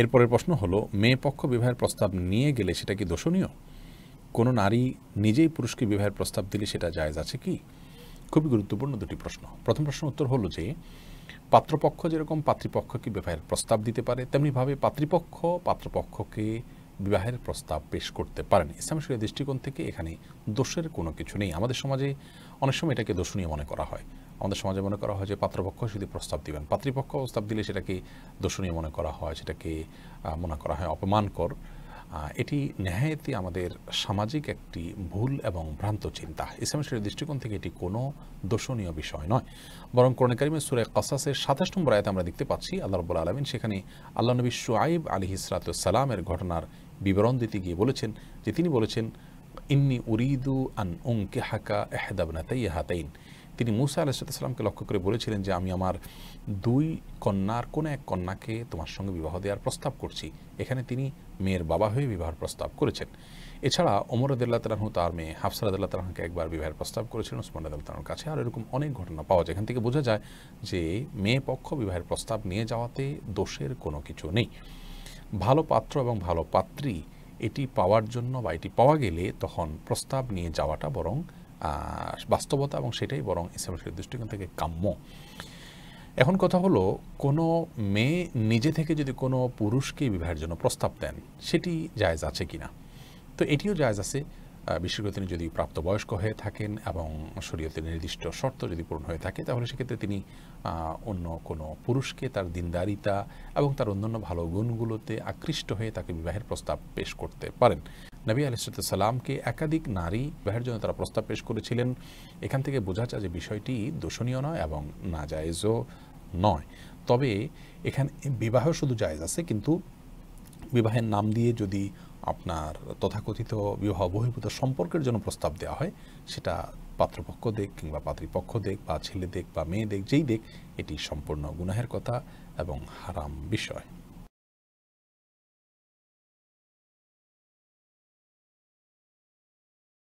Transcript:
এরপরের প্রশ্ন হলো মেয়ে পক্ষ বিবাহের প্রস্তাব নিয়ে গেলে সেটা কি দোষণীয় কোনো নারী নিজেই পুরুষকে বিবাহের প্রস্তাব দিলে সেটা জায়জ আছে কি খুবই গুরুত্বপূর্ণ দুটি প্রশ্ন প্রথম প্রশ্ন উত্তর হলো যে পাত্রপক্ষ যেরকম পাতৃপক্ষকে বিবাহের প্রস্তাব দিতে পারে তেমনিভাবে পাতৃপক্ষ পাত্রপক্ষকে বিবাহের প্রস্তাব পেশ করতে পারেন ইসলামী শরীর দৃষ্টিকোণ থেকে এখানে দোষের কোনো কিছু নেই আমাদের সমাজে অনেক সময় এটাকে দোষণীয় মনে করা হয় আমাদের সমাজে মনে করা হয় যে পাত্রপক্ষ শুধু প্রস্তাব দিবেন পাত্রীপক্ষ প্রস্তাব দিলে সেটাকে দোষণীয় মনে করা হয় সেটাকে মনে করা হয় অপমানকর এটি ন্যায়তে আমাদের সামাজিক একটি ভুল এবং ভ্রান্ত চিন্তা ইসলাম শরীর দৃষ্টিকোণ থেকে এটি কোনো দোষণীয় বিষয় নয় বরং কোরআন সুরে কসাসের সাতাশ নম্বর আয়তে আমরা দেখতে পাচ্ছি আল্লাহ রবুল্লা আলমিন সেখানে আল্লাহ নবী শুয়াইব আলী ইসরাতুসালামের ঘটনার বিবরণ দিতে গিয়ে বলেছেন যে তিনি বলেছেন ইন্নি উরিদু আন ওঙ্কে হাকা এহেদাবনা তাই হাতাইন তিনি মুসা আলাহিসাল্লামকে লক্ষ্য করে বলেছিলেন যে আমি আমার দুই কন্যার কোনো এক কন্যাকে তোমার সঙ্গে বিবাহ দেওয়ার প্রস্তাব করছি এখানে তিনি মেয়ের বাবা হয়ে বিবাহের প্রস্তাব করেছেন এছাড়া ওমর আদুল্লাহ তালাহু তার মেয়ে হাফসার আদুল্লাহ তালাহকে একবার বিবাহের প্রস্তাব করেছিলেন ওসমান আদুল্লাহ তালার কাছে আর এরকম অনেক ঘটনা পাওয়া যায় এখান থেকে বোঝা যায় যে মেয়ে পক্ষ বিবাহের প্রস্তাব নিয়ে যাওয়াতে দোষের কোনো কিছু নেই ভালো পাত্র এবং ভালো পাত্রী এটি পাওয়ার জন্য বা এটি পাওয়া গেলে তখন প্রস্তাব নিয়ে যাওয়াটা বরং বাস্তবতা এবং সেটাই বরং ইসলামের দৃষ্টিকোণ থেকে কাম্য এখন কথা হলো কোনো মেয়ে নিজে থেকে যদি কোনো পুরুষকে বিবাহের জন্য প্রস্তাব দেন সেটি জায়জ আছে কি না তো এটিও জায়জ আছে বিশেষ করে তিনি যদি প্রাপ্তবয়স্ক হয়ে থাকেন এবং শরীয়তে নির্দিষ্ট শর্ত যদি পূরণ হয়ে থাকে তাহলে সেক্ষেত্রে তিনি অন্য কোনো পুরুষকে তার দিনদারিতা এবং তার অন্যান্য ভালো গুণগুলোতে আকৃষ্ট হয়ে তাকে বিবাহের প্রস্তাব পেশ করতে পারেন নবী আলিসাল্লামকে একাধিক নারী বিবাহের জন্য তারা প্রস্তাব পেশ করেছিলেন এখান থেকে বোঝা যায় যে বিষয়টি দোষণীয় নয় এবং নাজায়জও নয় তবে এখানে বিবাহ শুধু জায়জ আছে কিন্তু বিবাহের নাম দিয়ে যদি আপনার তথাকথিত বিবাহ বহির্ভূত সম্পর্কের জন্য প্রস্তাব দেওয়া হয় সেটা পাত্রপক্ষ দেখ কিংবা পাত্রীপক্ষ দেখ বা ছেলে দেখ বা মেয়ে দেখ যেই দেখ এটি সম্পূর্ণ গুনাহের কথা এবং হারাম বিষয়